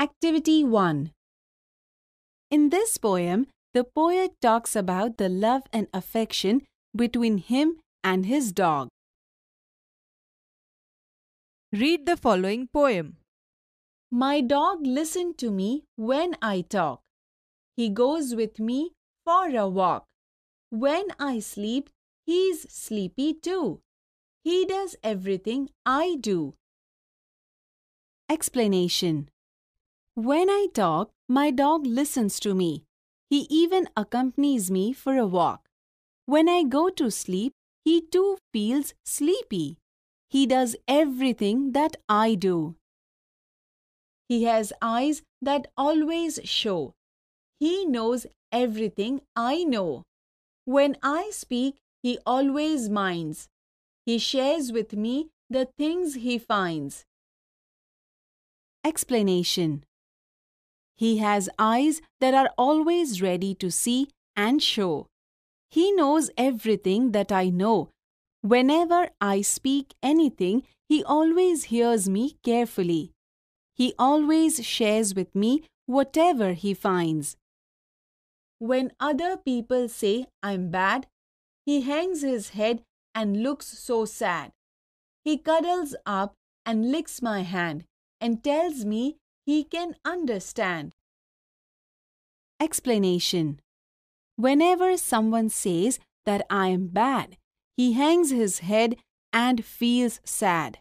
Activity 1 In this poem, the poet talks about the love and affection between him and his dog. Read the following poem. My dog listens to me when I talk. He goes with me for a walk. When I sleep, he's sleepy too. He does everything I do. Explanation when I talk, my dog listens to me. He even accompanies me for a walk. When I go to sleep, he too feels sleepy. He does everything that I do. He has eyes that always show. He knows everything I know. When I speak, he always minds. He shares with me the things he finds. Explanation he has eyes that are always ready to see and show. He knows everything that I know. Whenever I speak anything, he always hears me carefully. He always shares with me whatever he finds. When other people say I'm bad, he hangs his head and looks so sad. He cuddles up and licks my hand and tells me he can understand. Explanation Whenever someone says that I am bad, he hangs his head and feels sad.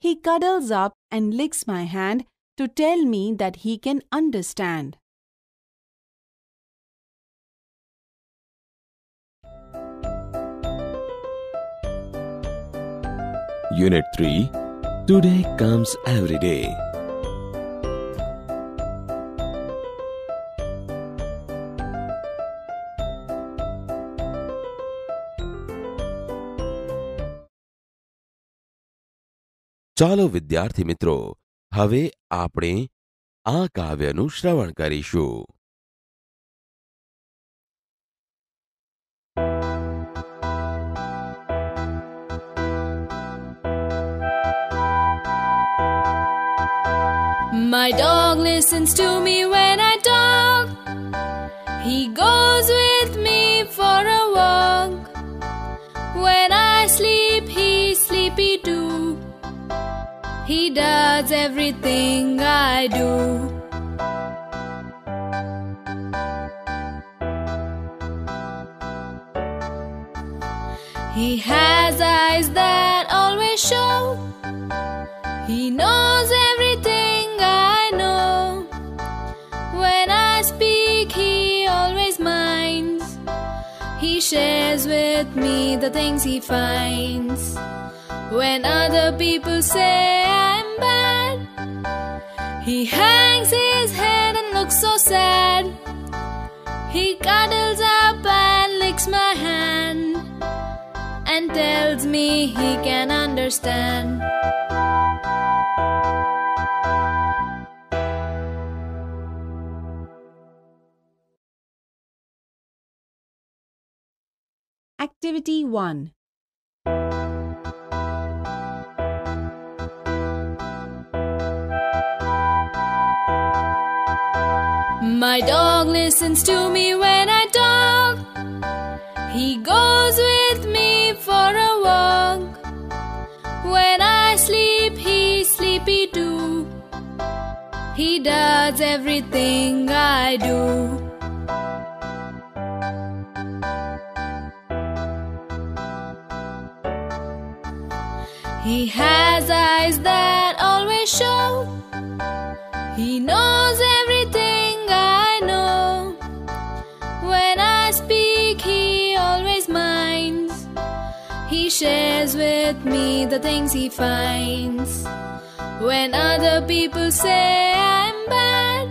He cuddles up and licks my hand to tell me that he can understand. Unit 3 Today comes every day. ચાલો વિદ્યાર્થી મિત્રો હવે આપણે આ કાવ્યનું શ્રવણ કરીશું My dog listens to me when He does everything I do. He has eyes that always show. He knows everything I know. When I speak, he always minds. He shares with me the things he finds. When other people say I he hangs his head and looks so sad. He cuddles up and licks my hand and tells me he can understand. Activity 1 My dog listens to me when I talk. He goes with me for a walk. When I sleep, he's sleepy too. He does everything I do. shares with me the things he finds. When other people say I'm bad,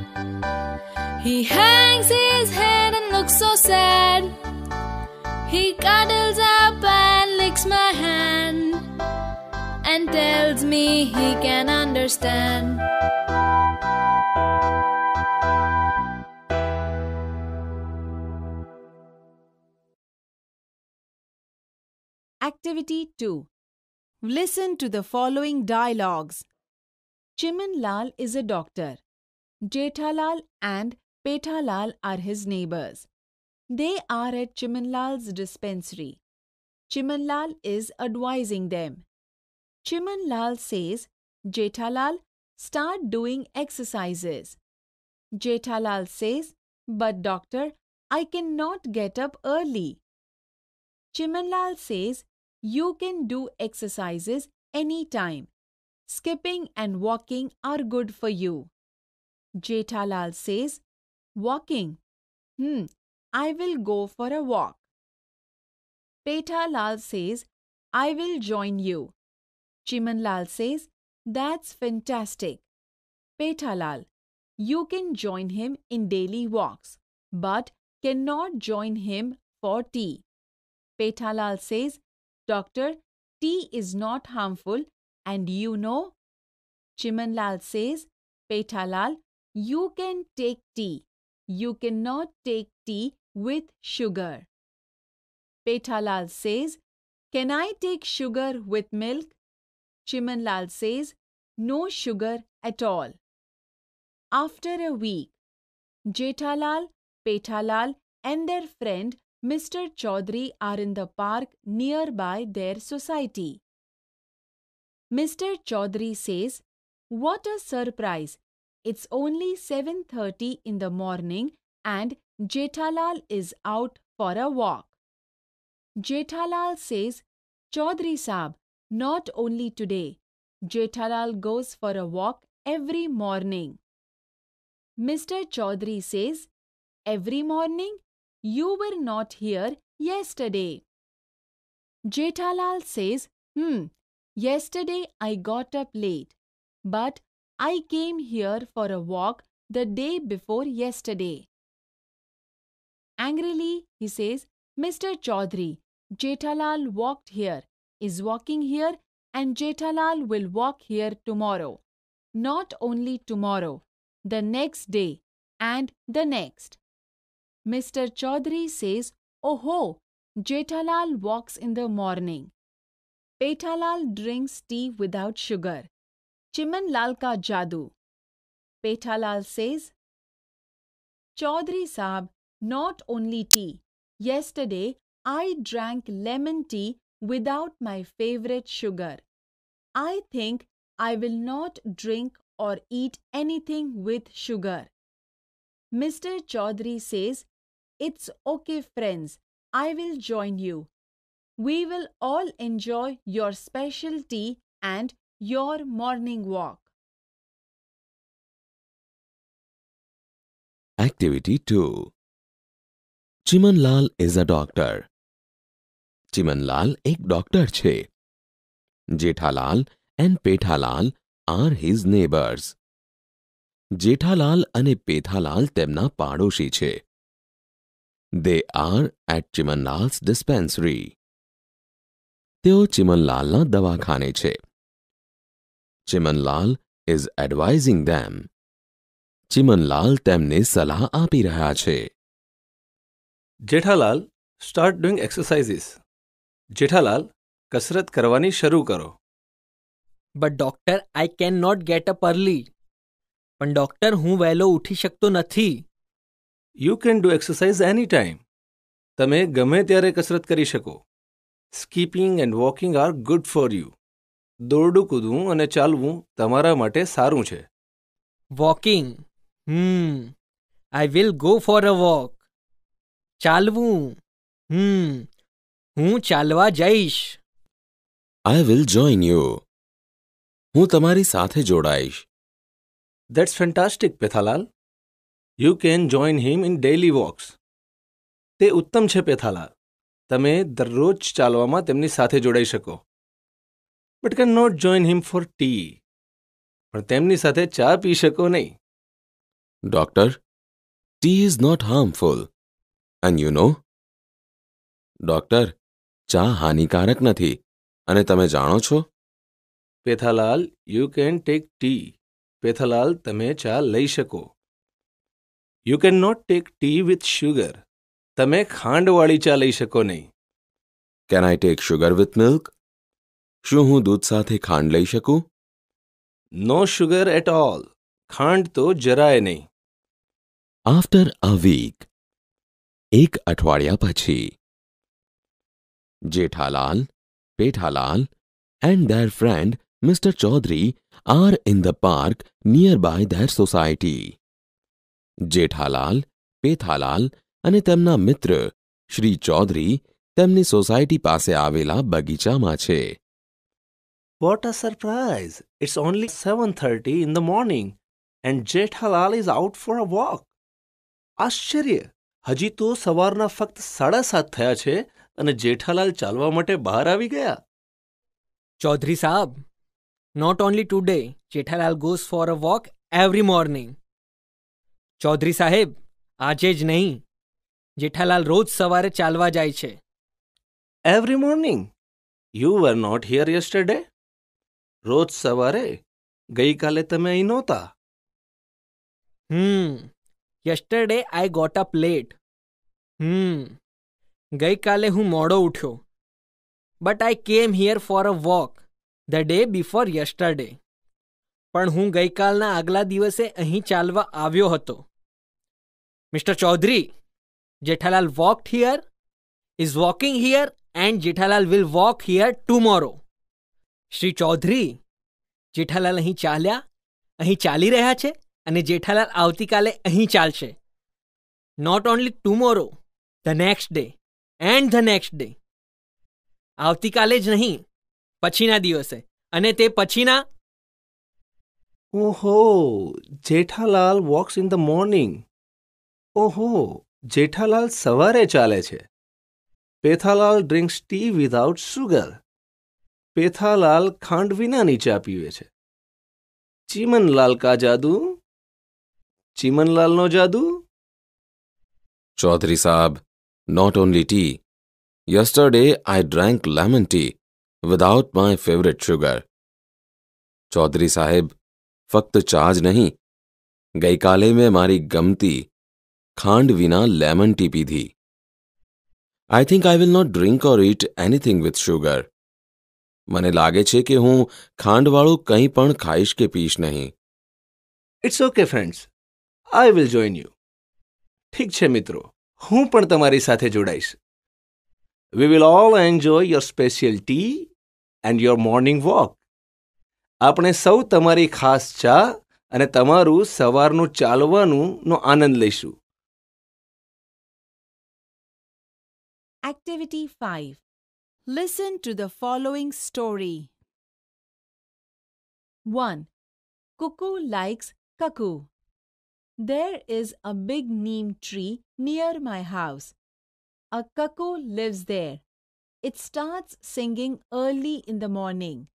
he hangs his head and looks so sad. He cuddles up and licks my hand and tells me he can understand. Activity 2. Listen to the following dialogues. Chiman Lal is a doctor. Jethalal and Petalal are his neighbors. They are at Chimanlal's dispensary. Chimanlal is advising them. Chimanlal says, Jethalal, start doing exercises. Jethalal says, but doctor, I cannot get up early. Chimanlal says, you can do exercises anytime. Skipping and walking are good for you. Jethalal says, Walking. Hmm, I will go for a walk. Petalal says, I will join you. Chimanlal says, That's fantastic. Petalal, you can join him in daily walks, but cannot join him for tea. Petalal says, Doctor, tea is not harmful and you know? Chimanlal says, Petalal, you can take tea. You cannot take tea with sugar. Petalal says, Can I take sugar with milk? Chimanlal says, No sugar at all. After a week, Jetalal, Petalal, and their friend Mr. Chaudhary are in the park nearby their society. Mr. Chaudhary says, What a surprise! It's only 7.30 in the morning and Jethalal is out for a walk. Jethalal says, Chaudhary Saab, not only today. Jethalal goes for a walk every morning. Mr. Chaudhary says, Every morning? You were not here yesterday. Jetalal says, Hmm, yesterday I got up late, but I came here for a walk the day before yesterday. Angrily, he says, Mr. Chaudhary, Jetalal walked here, is walking here, and Jetalal will walk here tomorrow. Not only tomorrow, the next day, and the next. Mr. Chaudhary says, Oho, Jetalal walks in the morning. Petalal drinks tea without sugar. Chiman ka jadoo. Petalal says, Chaudhary Saab, not only tea. Yesterday, I drank lemon tea without my favorite sugar. I think I will not drink or eat anything with sugar. Mr. Chaudhary says it's okay, friends. I will join you. We will all enjoy your special tea and your morning walk. Activity 2 Chiman Lal is a doctor. Chiman Lal ek doctor che. Jethalal and Pethalal are his neighbors. Jethalal અને પેથાલાલ તેમના પાડોશી છે They are at ચિમનલાલ્સ dispensary. તેઓ ચિમનલાલના દવાખાને છે Chimanlal is advising them Chimanlal તેમને સલાહ આપી રહ્યા છે Jethalal start doing exercises Jethalal કસરત કરવાની શરૂ કરો but doctor I can not get up early પણ ડોક્ટર હું વહેલો ઉઠી શકતો નથી you can do exercise any time તમે ગમે ત્યારે કસરત કરી શકો skipping and walking are good for you દોરડું કૂદવું અને ચાલવું તમારા માટે સારું છે walking hmm I will go for a walk ચાલવું હમ hmm. હું ચાલવા જઈશ આઈ વિલ જોઈન યુ હું તમારી સાથે જોડાઈશ that's fantastic Pethalal you can join him in daily walks તે ઉત્તમ છે પેથાલા તમે દરરોજ ચાલવામાં તેમની સાથે જોડાઈ શકો but can not join him for tea પણ તેમની સાથે ચા પી શકો નહીં doctor tea is not harmful and you know doctor ચા હાનિકારક નથી અને તમે જાણો છો Pethalal you can take tea Pethalal તમે ચા લઈ શકો you can not take tea with sugar તમે ખાંડવાળી ચા લઈ શકો નહીં can I take sugar with milk શું હું દૂધ સાથે ખાંડ લઈ શકું નો શુગર એટ ઓલ ખાંડ તો જરાય નહીં આફ્ટર અ વીક એક અઠવાડિયા પછી Jethalal પેઠાલાલ and their friend Mr. Chaudhary are in the park nearby their society. Jethalal पेथालाल અને તેમનો મિત્ર શ્રી ચૌધરી તમને સોસાયટી પાસે આવેલા બગીચામાં છે what a surprise it's only 7:30 in the morning and Jethalal is out for a walk આશ્ચર્ય હજી તો સવારના ફક્ત 7:30 થયા છે અને જેઠાલાલ ચાલવા માટે બહાર આવી ગયા ચૌધરી સાહેબ not only today Jethalal goes for a walk every morning Chaudhari સાહેબ આજે જ નહીં જેઠાલાલ રોજ સવારે ચાલવા જાય છે every morning you were not here yesterday રોજ સવારે ગઈકાલે તમે અહીં નહોતા hmm yesterday I got up late hmm ગઈકાલે હું મોડો ઉઠ્યો but I came here for a walk the day before yesterday પણ હું ગઈકાલના આગલા દિવસે અહીં ચાલવા આવ્યો હતો Mr. Chaudhary, Jethalal walked here, is walking here, and Jethalal will walk here tomorrow. Shri Chaudhary Jethalal અહીં ચાલ્યા અહીં ચાલી રહ્યા છે અને જેઠાલાલ આવતીકાલે અહીં ચાલશે not only tomorrow the next day and the next day આવતીકાલે જ નહીં પછીના દિવસે અને તે પછીના ઓહો Jethalal walks in the morning ઓહો જેઠાલાલ સવારે ચાલે છે Pethalal drinks tea without sugar Pethalal ખાંડ વિનાની ચા પીવે છે ચીમનલાલ કા જાદુ ચીમનલાલનો જાદુ ચૌધરી સાહેબ not only tea. Yesterday I drank lemon tea without my favorite sugar. Chaudhary સાહેબ ફક્ત ચા જ નહીં ગઈકાલે મેં મારી ગમતી ખાંડ વિના લેમન ટી પીધી I think I will not drink or eat anything with sugar મને લાગે છે કે હું ખાંડવાળું કંઈ પણ ખાઈશ કે પીશ નહીં it's okay friends I will join you ઠીક છે મિત્રો હું પણ તમારી સાથે જોડાઈશ we will all enjoy your special tea and your morning walk આપણે સૌ તમારી ખાસ ચા અને તમારું સવારનું ચાલવાનું નો આનંદ લઈશું Activity 5. Listen to the following story. 1. Cuckoo likes cuckoo. There is a big neem tree near my house. A cuckoo lives there. It starts singing early in the morning.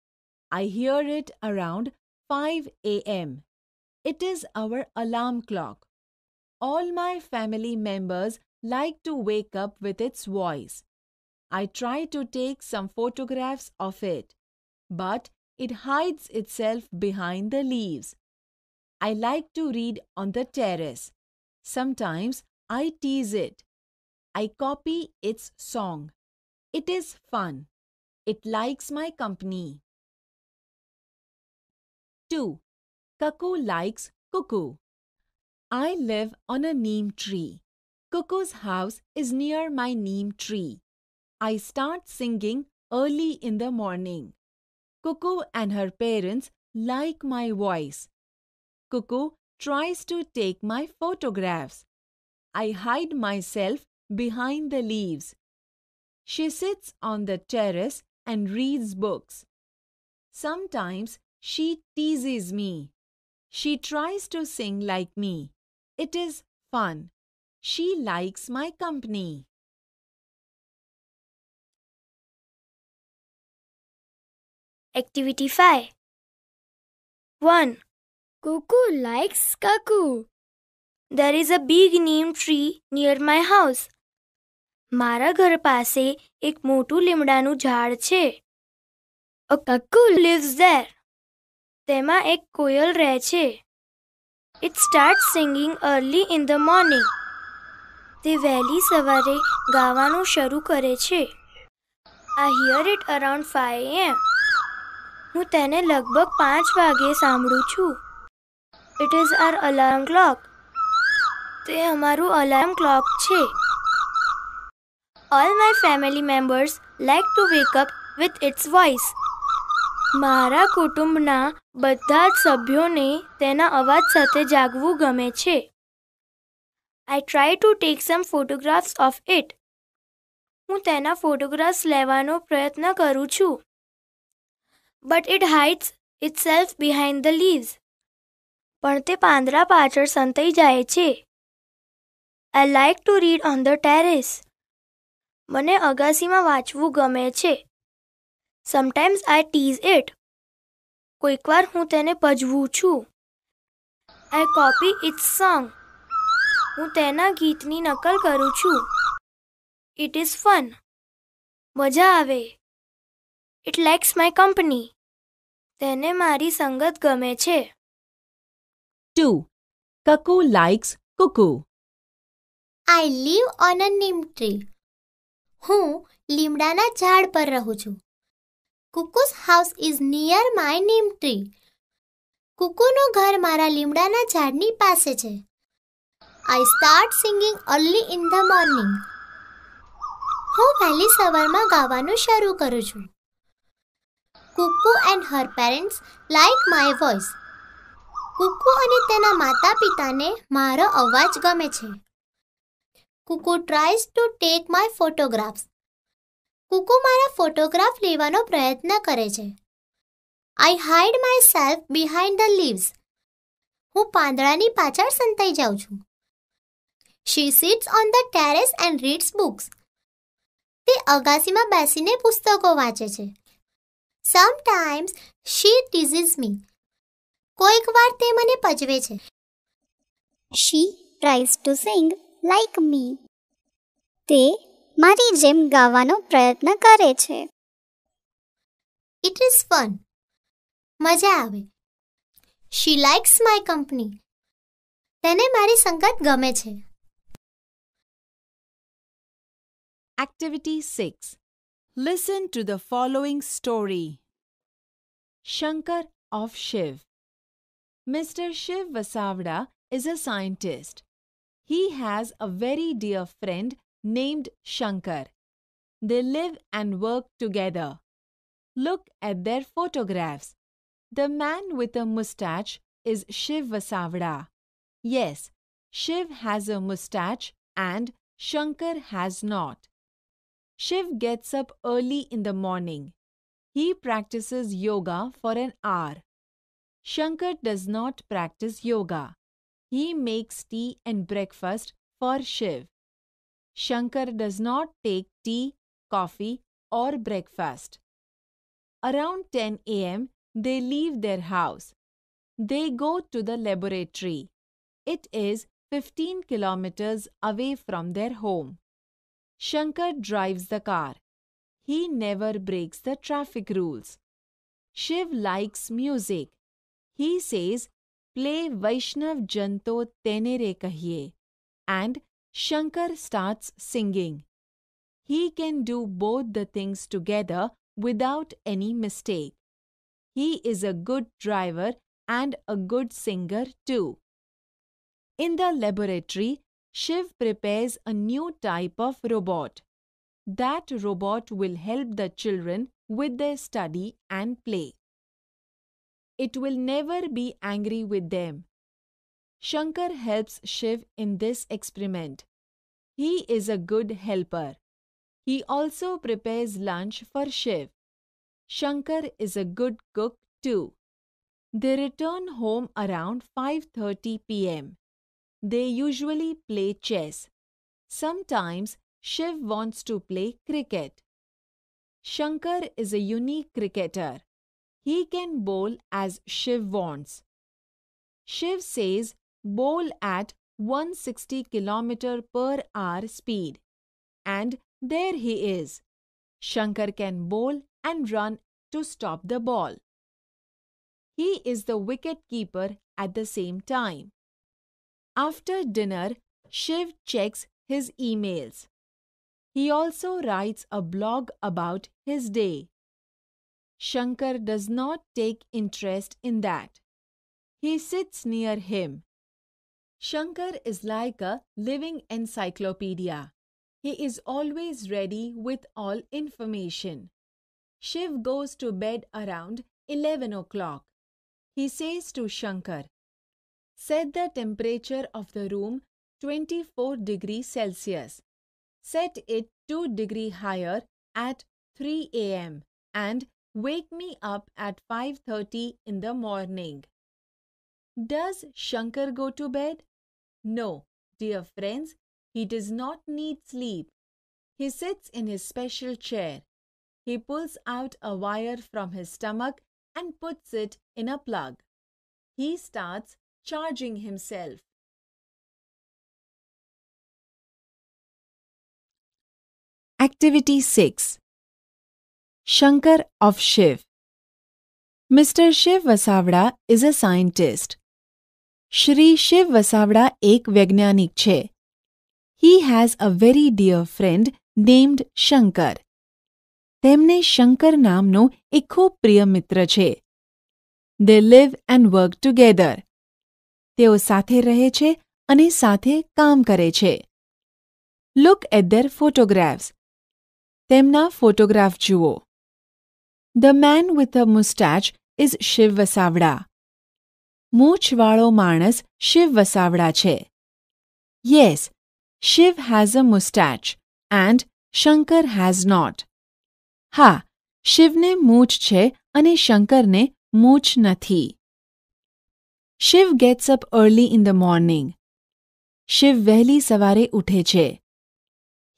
I hear it around 5 a.m. It is our alarm clock. All my family members like to wake up with its voice. I try to take some photographs of it, but it hides itself behind the leaves. I like to read on the terrace. Sometimes I tease it. I copy its song. It is fun. It likes my company. 2. Cuckoo likes cuckoo. I live on a neem tree. Cuckoo's house is near my neem tree. I start singing early in the morning. Cuckoo and her parents like my voice. Cuckoo tries to take my photographs. I hide myself behind the leaves. She sits on the terrace and reads books. Sometimes she teases me. She tries to sing like me. It is fun. She likes my company. Activity 5 1. Cuckoo likes cuckoo. There is a big neem tree near my house. મારા ઘર પાસે એક મોટું લીમડાનું ઝાડ છે અ કક્કુ leaves there તેમાં એક કોયલ રહે છે it start singing early in the morning તે વહેલી સવારે ગાવાનું શરૂ કરે છે I hear it around five AM હું તેને લગભગ પાંચ વાગે સાંભળું છું it is our alarm clock તે અમારું અલાર્મ ક્લોક છે all my family members like to wake up with its voice મારા કુટુંબના બધા જ સભ્યોને તેના અવાજ સાથે જાગવું ગમે છે I try to take some photographs of it હું તેના ફોટોગ્રાફ્સ લેવાનો પ્રયત્ન કરું છું but it hides itself behind the leaves પણ તે પાંદરા પાછળ સંતાઈ જાય છે I like to read on the terrace મને અગાસીમાં વાંચવું ગમે છે સમટાઇમ્સ આઈ ટીઝ ઇટ કોઈકવાર હું તેને પજવું છું આઈ કોપી ઇટ્સ સોંગ હું તેના ગીતની નકલ કરું છું ઇટ ઇઝ ફન મજા આવે ઇટ લાઇક્સ માય કંપની તેને મારી સંગત ગમે છે too cuckoo likes cuckoo I live on a neem tree હું લીમડાના ઝાડ પર રહું છું cuckoo's house is near my neem tree કુકુનું ઘર મારા લીમડાના ઝાડની પાસે છે I start singing early in the morning હું વહેલી સવારમાં ગાવાનું શરૂ કરું છું cuckoo and her parents like my voice cuckoo અને તેના માતા પિતાને મારો અવાજ ગમે છે cuckoo tries to take my photographs કુકુ મારા ફોટોગ્રાફ લેવાનો પ્રયત્ન કરે છે I hide myself behind the leaves હું પાંદડાની પાછળ સંતાઈ જાઉં છું she sits on the terrace and reads books તે અગાસીમાં બેસીને પુસ્તકો વાંચે છે સમટાઇમ્સ શી ટીઝીઝ મી કોઈક વાર તે મને પજવે છે she tries to sing like me તે મારી જેમ ગાવાનો પ્રયત્ન કરે છે ઇટ ઇઝ ફન મજા આવે શી લાઇક્સ માય કંપની તેને મારી સંગત ગમે છે Activity 6. Listen to the following story. Shankar of Shiv. Mr. Shiv Vasavada is a scientist. He has a very dear friend named Shankar. They live and work together. Look at their photographs. The man with a mustache is Shiv Vasavada. Yes, Shiv has a mustache and Shankar has not. Shiv gets up early in the morning. He practices yoga for an hour. Shankar does not practice yoga. He makes tea and breakfast for Shiv. Shankar does not take tea, coffee, or breakfast. Around 10 am, they leave their house. They go to the laboratory. It is 15 kilometers away from their home. Shankar drives the car. He never breaks the traffic rules. Shiv likes music. He says, play Vaishnav Janto Tenere Kahiye. And Shankar starts singing. He can do both the things together without any mistake. He is a good driver and a good singer too. In the laboratory, Shiv prepares a new type of robot. That robot will help the children with their study and play. It will never be angry with them. Shankar helps Shiv in this experiment. He is a good helper. He also prepares lunch for Shiv. Shankar is a good cook too. They return home around 5:30 pm. They usually play chess. Sometimes Shiv wants to play cricket. Shankar is a unique cricketer. He can bowl as Shiv wants. Shiv says bowl at 160 km per hour speed. And there he is. Shankar can bowl and run to stop the ball. He is the wicket keeper at the same time. After dinner, Shiv checks his emails. He also writes a blog about his day. Shankar does not take interest in that. He sits near him. Shankar is like a living encyclopedia. He is always ready with all information. Shiv goes to bed around 11 o'clock. He says to Shankar, Set the temperature of the room 24 degrees Celsius. Set it 2 degree higher at 3 a.m. and wake me up at 5:30 in the morning. Does Shankar go to bed? No, dear friends, he does not need sleep. He sits in his special chair. He pulls out a wire from his stomach and puts it in a plug. He starts charging himself. Activity 6 Shankar of Shiv Mr. Shiv Vasavda is a scientist. Shri Shiv Vasavda ek Vegnanik che. He has a very dear friend named Shankar. તેમને શંકર નામનો એક ખૂબ પ્રિય મિત્ર They live and work together. તેઓ સાથે રહે છે અને સાથે કામ કરે છે લુક એટ ધર ફોટોગ્રાફ્સ તેમના ફોટોગ્રાફ જુઓ the man with a moustache is Shiv Vasavada મૂછવાળો માણસ શિવ વસાવડા છે yes Shiv has a moustache and Shankar has not હા શિવને મૂછ છે અને શંકરને મૂછ નથી Shiv gets up early in the morning Shiv વહેલી સવારે ઉઠે છે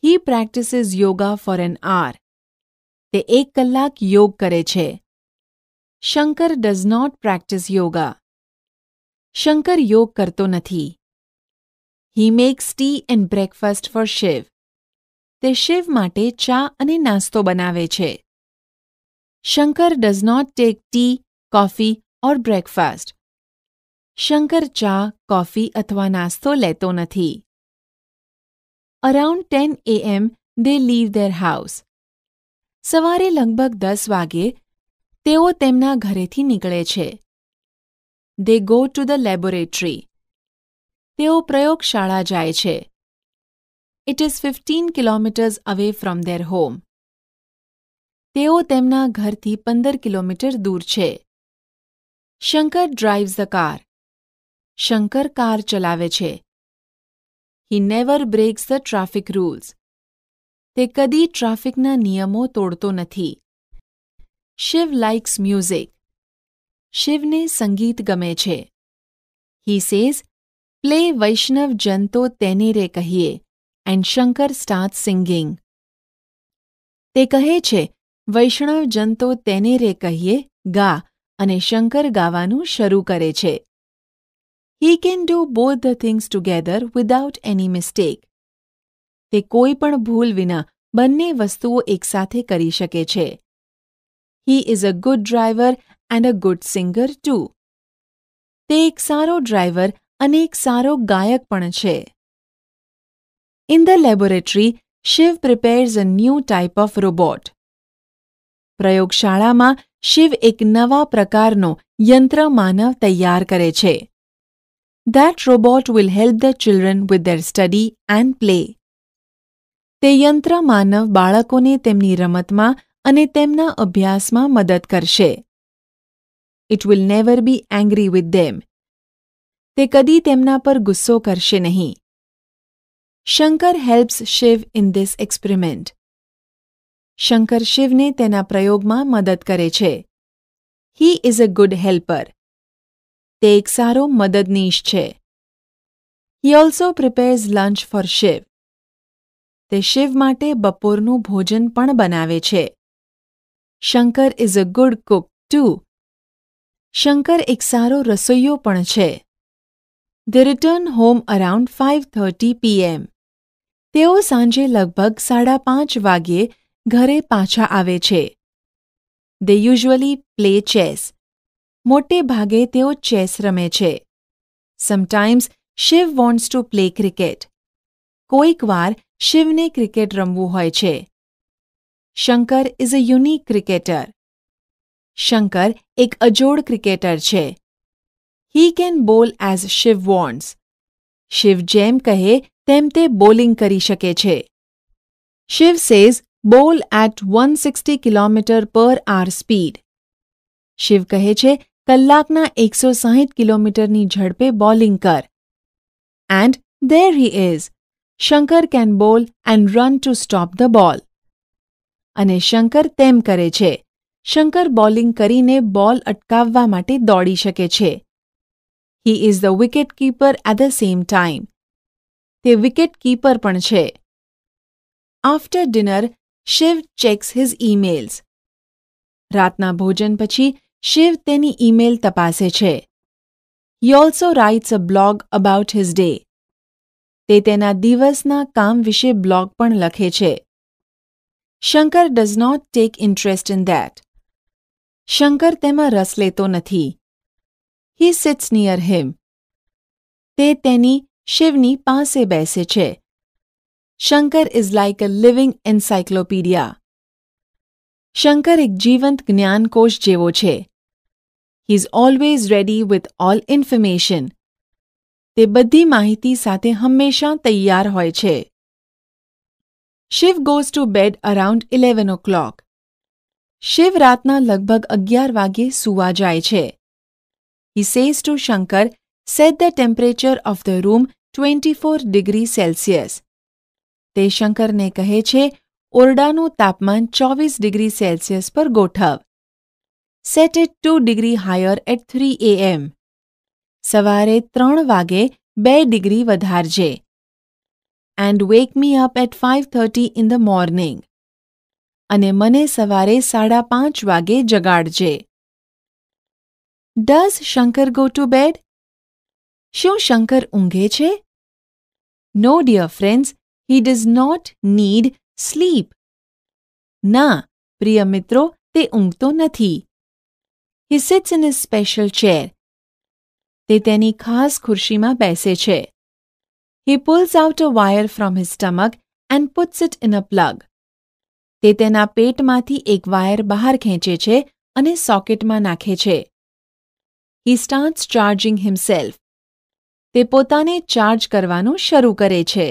he practises yoga for an hour તે એક કલાક યોગ કરે છે Shankar does not practise yoga Shankar યોગ કરતો નથી he makes tea and breakfast for Shiv તે શિવ માટે ચા અને નાસ્તો બનાવે છે Shankar does not take tea coffee or breakfast Shankar ચા કોફી અથવા નાસ્તો લેતો નથી around ten AM they leave their house સવારે લગભગ દસ વાગે તેઓ તેમના ઘરેથી નીકળે છે they go to the laboratory તેઓ પ્રયોગશાળા જાય છે it is fifteen kilometres away from their home તેઓ તેમના ઘરથી પંદર કિલોમીટર દૂર છે Shankar drives the car Shankar car ચલાવે છે he never breaks the traffic rules તે કદી ટ્રાફિકના નિયમો તોડતો નથી શિવ લાઇક્સ મ્યુઝિક શિવને સંગીત ગમે છે હી સેઝ પ્લે વૈષ્ણવ જનતો તેને રે કહીએ એન્ડ શંકર સ્ટાર્ટ સિંગિંગ તે કહે છે વૈષ્ણવ જનતો તેને રે કહીએ ગા અને શંકર ગાવાનું શરૂ કરે છે he can do both the things together without any mistake. તે કોઈ પણ ભૂલ વિના બંને વસ્તુઓ એકસાથે કરી શકે છે. He is a good driver and a good singer too. તે એક સારો ડ્રાઈવર અને એક સારો ગાયક પણ In the laboratory, Shiv prepares a new type of robot. પ્રયોગશાળામાં શિવ એક નવા પ્રકારનો યંત્ર માનવ તૈયાર કરે that robot will help the children with their study and play. તે યંત્ર માનવ બાળકોને તેમની રમતમાં અને તેમના અભ્યાસમાં મદદ કરશે it will never be angry with them તે કદી તેમના પર ગુસ્સો કરશે નહીં Shankar helps Shiv in this experiment Shankar શિવને તેના પ્રયોગમાં મદદ કરે છે he is a good helper તે એક સારો મદદનીશ છે he also prepares lunch for Shiv તે શિવ માટે બપોરનું ભોજન પણ બનાવે છે Shankar is a good cook too Shankar એક સારો રસોઈયો પણ છે they return home around five thirty PM તેઓ સાંજે લગભગ સાડા પાંચ વાગ્યે ઘરે પાછા આવે છે દે યુઝ્યુઅલી પ્લે ચેસ મોટે ભાગે તે ઉચ્છ્રમે છે sometimes Shiv wants to play cricket કોઈકવાર શિવને ક્રિકેટ રમવું હોય છે Shankar is a unique cricketer Shankar એક અજોડ ક્રિકેટર છે he can bowl as Shiv wants Shiv જેમ કહે તેમતે બોલિંગ કરી શકે છે Shiv says bowl at 160 kilometre per hour speed Shiv કહે છે કલાકના એકસો સાહીઠ કિલોમીટરની ઝડપે બોલિંગ કર and there he is Shankar can bowl and run to stop the ball અને શંકર તેમ કરે છે શંકર બોલિંગ કરીને બોલ અટકાવવા માટે દોડી શકે છે he is the wicket keeper at the same time તે વિકેટ કીપર પણ છે after dinner Shiv checks his emails રાતના ભોજન પછી શિવ તેની ઈમેલ તપાસે છે you also writes a blog about his day તે તેના દિવસના કામ વિશે બ્લોગ પણ લખે છે Shankar does not take interest in that Shankar તેમાં રસ લેતો નથી હી સિટ્સ નિયર હિમ તે તેની શિવની પાસે બેસે છે Shankar is like a living encyclopaedia Shankar એક જીવંત જ્ઞાનકોશ જેવો છે he is always ready with all information તે બધી માહિતી સાથે હંમેશા તૈયાર હોય છે Shiv goes to bed around eleven o'clock Shiv રાતના લગભગ અગિયાર વાગ્યે સૂવા જાય છે he says to Shankar set the temperature of the room twenty four degree Celsius તે શંકરને કહે છે ઓરડાનું તાપમાન ચોવીસ ડિગ્રી સેલ્સિયસ પર ગોઠવ set it 2 degree higher at 3 am. સવારે ત્રણ વાગે બે ડિગ્રી વધારજે and wake me up at five thirty in the morning અને મને સવારે સાડા પાંચ વાગે જગાડજે does Shankar go to bed શું શંકર ઊંઘે છે no dear friends he does not need sleep ના પ્રિય મિત્રો તે ઊંઘતો નથી He sits in his special chair. તે તેની ખાસ ખુરશીમાં બેસે છે. He pulls out a wire from his stomach and puts it in a plug. તે તેના પેટમાંથી એક વાયર બહાર ખેંચે છે અને સોકેટમાં નાખે છે. He starts charging himself. તે પોતાને ચાર્જ કરવાનું શરૂ કરે છે.